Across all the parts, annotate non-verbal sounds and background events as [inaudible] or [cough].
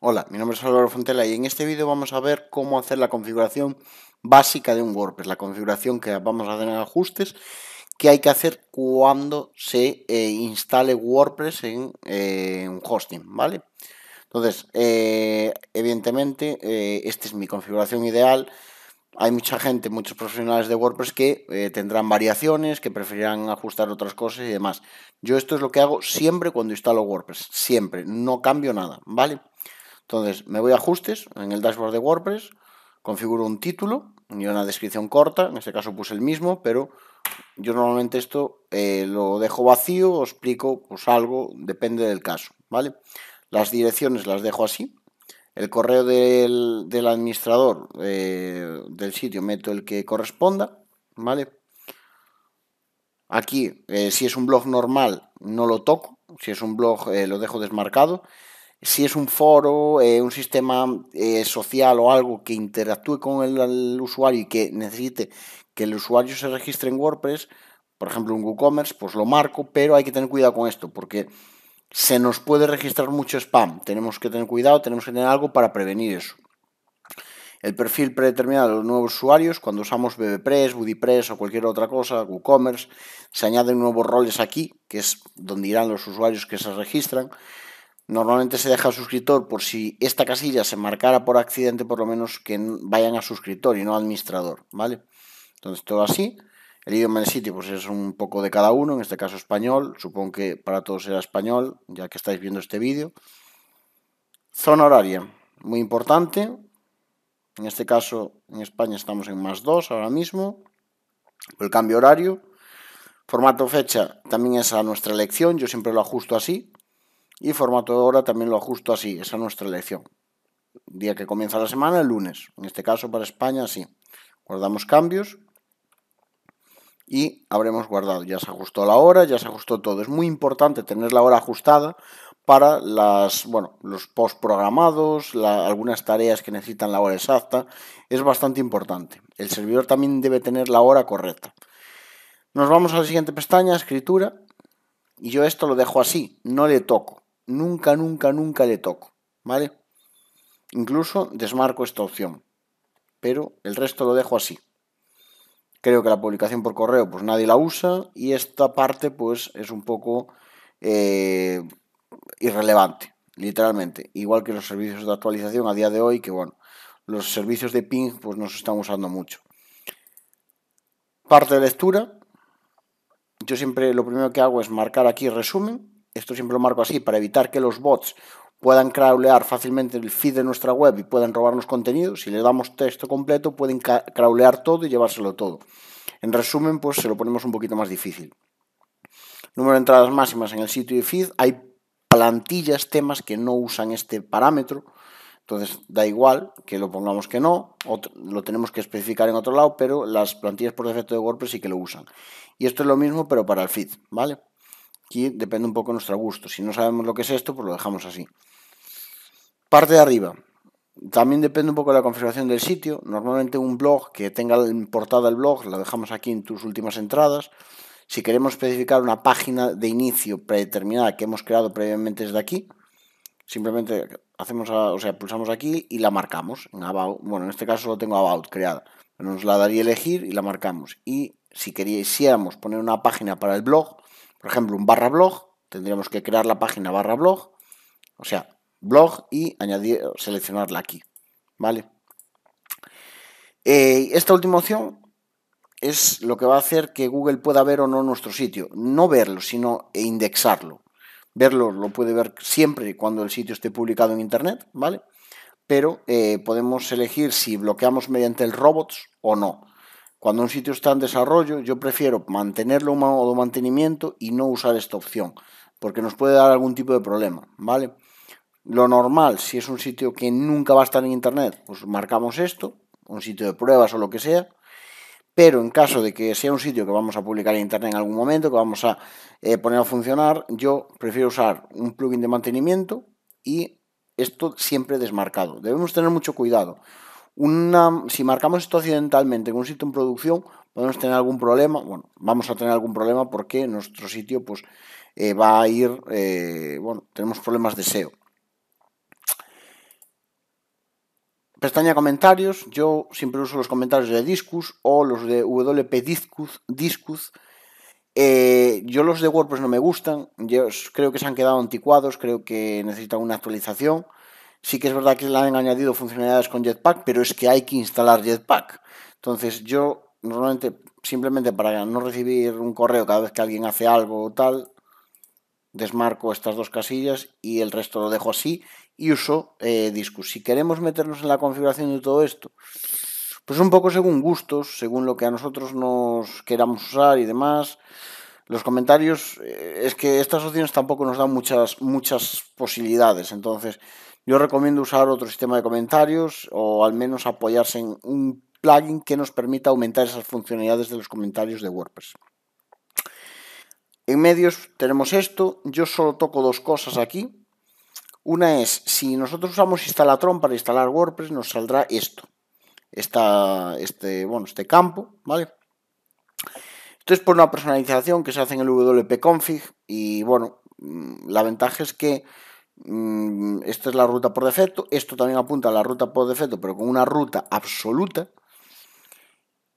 Hola, mi nombre es Álvaro Fontela y en este vídeo vamos a ver cómo hacer la configuración básica de un WordPress, la configuración que vamos a hacer en ajustes que hay que hacer cuando se eh, instale WordPress en un eh, hosting, ¿vale? Entonces, eh, evidentemente, esta es mi configuración ideal, hay mucha gente, muchos profesionales de WordPress que eh, tendrán variaciones, que preferirán ajustar otras cosas y demás. Yo esto es lo que hago siempre cuando instalo WordPress, siempre, no cambio nada, ¿vale? Entonces me voy a ajustes en el dashboard de WordPress, configuro un título y una descripción corta, en este caso puse el mismo, pero yo normalmente esto eh, lo dejo vacío, o explico pues algo, depende del caso, ¿vale? Las direcciones las dejo así, el correo del, administrador eh, del sitio, meto el que corresponda, ¿vale? Aquí, eh, si es un blog normal, no lo toco, si es un blog eh, lo dejo desmarcado. Si es un foro, un sistema social o algo que interactúe con el, el usuario y que necesite que el usuario se registre en WordPress, por ejemplo un WooCommerce, pues lo marco, pero hay que tener cuidado con esto, porque se nos puede registrar mucho spam. Tenemos que tener cuidado, tenemos que tener algo para prevenir eso. El perfil predeterminado de los nuevos usuarios, cuando usamos BBPress, BuddyPress o cualquier otra cosa, WooCommerce, se añaden nuevos roles aquí, que es donde irán los usuarios que se registran. Normalmente se deja suscriptor por si esta casilla se marcara por accidente, por lo menos que vayan a suscriptor y no administrador, ¿vale? Entonces todo así. El idioma del sitio pues es un poco de cada uno, en este caso español, supongo que para todos será español, ya que estáis viendo este vídeo. Zona horaria, muy importante. En este caso, en España estamos en más 2 ahora mismo, el cambio horario. Formato fecha también es a nuestra elección, yo siempre lo ajusto así. Y formato hora también lo ajusto así, es a nuestra elección. día que comienza la semana, el lunes. En este caso, para España, sí. Guardamos cambios y habremos guardado. Ya se ajustó la hora, ya se ajustó todo. Es muy importante tener la hora ajustada para las, bueno, los post programados, algunas tareas que necesitan la hora exacta. Es bastante importante. El servidor también debe tener la hora correcta. Nos vamos a la siguiente pestaña, escritura. Y yo esto lo dejo así, no le toco. Nunca, nunca, nunca le toco. ¿Vale? Incluso desmarco esta opción. Pero el resto lo dejo así. Creo que la publicación por correo pues nadie la usa y esta parte pues es un poco eh, irrelevante, literalmente. Igual que los servicios de actualización a día de hoy, que bueno, los servicios de ping pues no se están usando mucho. Parte de lectura. Yo siempre lo primero que hago es marcar aquí resumen. Esto siempre lo marco así para evitar que los bots puedan crawlear fácilmente el feed de nuestra web y puedan robarnos contenidos. Si le damos texto completo, pueden crawlear todo y llevárselo todo. En resumen, pues se lo ponemos un poquito más difícil. Número de entradas máximas en el sitio de feed. Hay plantillas, temas que no usan este parámetro. Entonces da igual que lo pongamos que no, lo tenemos que especificar en otro lado, pero las plantillas por defecto de WordPress sí que lo usan. Y esto es lo mismo, pero para el feed, ¿vale? Aquí depende un poco de nuestro gusto. Si no sabemos lo que es esto, pues lo dejamos así. Parte de arriba. También depende un poco de la configuración del sitio. Normalmente un blog que tenga importada portada el blog, la dejamos aquí en tus últimas entradas. Si queremos especificar una página de inicio predeterminada que hemos creado previamente desde aquí, simplemente hacemos, a, o sea, pulsamos aquí y la marcamos. En about, bueno, en este caso lo tengo about creada. Nos la daría elegir y la marcamos. Y si queríamos poner una página para el blog, por ejemplo, un barra blog, tendríamos que crear la página barra blog, o sea, blog y añadir, seleccionarla aquí, ¿vale? Eh, esta última opción es lo que va a hacer que Google pueda ver o no nuestro sitio. No verlo, sino e indexarlo. Verlo lo puede ver siempre cuando el sitio esté publicado en Internet, ¿vale? Pero eh, podemos elegir si bloqueamos mediante el robots o no. Cuando un sitio está en desarrollo, yo prefiero mantenerlo en modo mantenimiento y no usar esta opción, porque nos puede dar algún tipo de problema, ¿vale? Lo normal, si es un sitio que nunca va a estar en internet, pues marcamos esto, un sitio de pruebas o lo que sea, pero en caso de que sea un sitio que vamos a publicar en internet en algún momento, que vamos a eh, poner a funcionar, yo prefiero usar un plugin de mantenimiento y esto siempre desmarcado. Debemos tener mucho cuidado, una, si marcamos esto accidentalmente en un sitio en producción, podemos tener algún problema, bueno, vamos a tener algún problema porque nuestro sitio pues eh, va a ir, eh, bueno, tenemos problemas de SEO. Pestaña comentarios, yo siempre uso los comentarios de Discus o los de WP Discus, eh, yo los de WordPress no me gustan, yo creo que se han quedado anticuados, creo que necesitan una actualización. Sí que es verdad que le han añadido funcionalidades con Jetpack, pero es que hay que instalar Jetpack. Entonces yo normalmente, simplemente para no recibir un correo cada vez que alguien hace algo o tal, desmarco estas dos casillas y el resto lo dejo así y uso eh, Si queremos meternos en la configuración de todo esto, pues un poco según gustos, según lo que a nosotros nos queramos usar y demás. Los comentarios, eh, es que estas opciones tampoco nos dan muchas, muchas posibilidades. Entonces, yo recomiendo usar otro sistema de comentarios o al menos apoyarse en un plugin que nos permita aumentar esas funcionalidades de los comentarios de WordPress. En medios tenemos esto, yo solo toco dos cosas aquí. Una es, si nosotros usamos Instalatron para instalar WordPress, nos saldrá esto. Esta, este, este campo, ¿vale? Esto es por una personalización que se hace en el wp-config y bueno, mm, la ventaja es que Mm, esta es la ruta por defecto, esto también apunta a la ruta por defecto, pero con una ruta absoluta.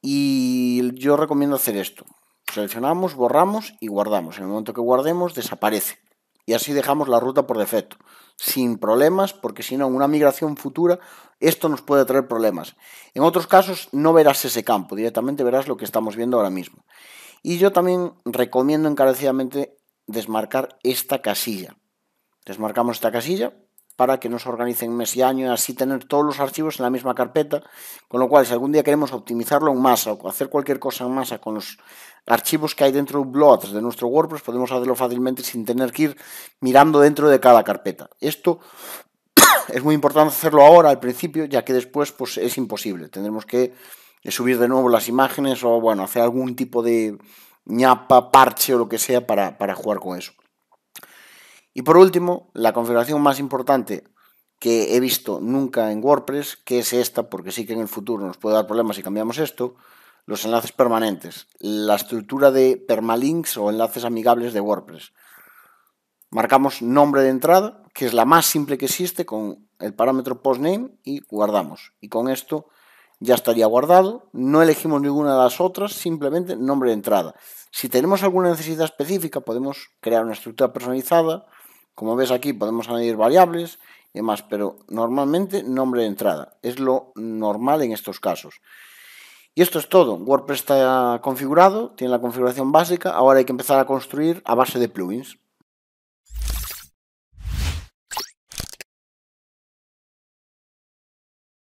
Y yo recomiendo hacer esto. Seleccionamos, borramos y guardamos. En el momento que guardemos, desaparece. Y así dejamos la ruta por defecto, sin problemas, porque si no, en una migración futura, esto nos puede traer problemas. En otros casos, no verás ese campo, directamente verás lo que estamos viendo ahora mismo. Y yo también recomiendo encarecidamente desmarcar esta casilla Desmarcamos esta casilla para que nos organicen mes y año y así tener todos los archivos en la misma carpeta, con lo cual si algún día queremos optimizarlo en masa o hacer cualquier cosa en masa con los archivos que hay dentro de blogs de nuestro WordPress, podemos hacerlo fácilmente sin tener que ir mirando dentro de cada carpeta. Esto [coughs] es muy importante hacerlo ahora al principio, ya que después pues, es imposible. Tendremos que eh, subir de nuevo las imágenes o bueno, hacer algún tipo de ñapa, parche o lo que sea para, para jugar con eso. Y por último, la configuración más importante que he visto nunca en WordPress, que es esta, porque sí que en el futuro nos puede dar problemas si cambiamos esto, los enlaces permanentes, la estructura de permalinks o enlaces amigables de WordPress. Marcamos nombre de entrada, que es la más simple que existe, con el parámetro postName y guardamos. Y con esto ya estaría guardado. No elegimos ninguna de las otras, simplemente nombre de entrada. Si tenemos alguna necesidad específica, podemos crear una estructura personalizada como ves aquí podemos añadir variables y demás, pero normalmente nombre de entrada. Es lo normal en estos casos. Y esto es todo. WordPress está configurado, tiene la configuración básica. Ahora hay que empezar a construir a base de plugins.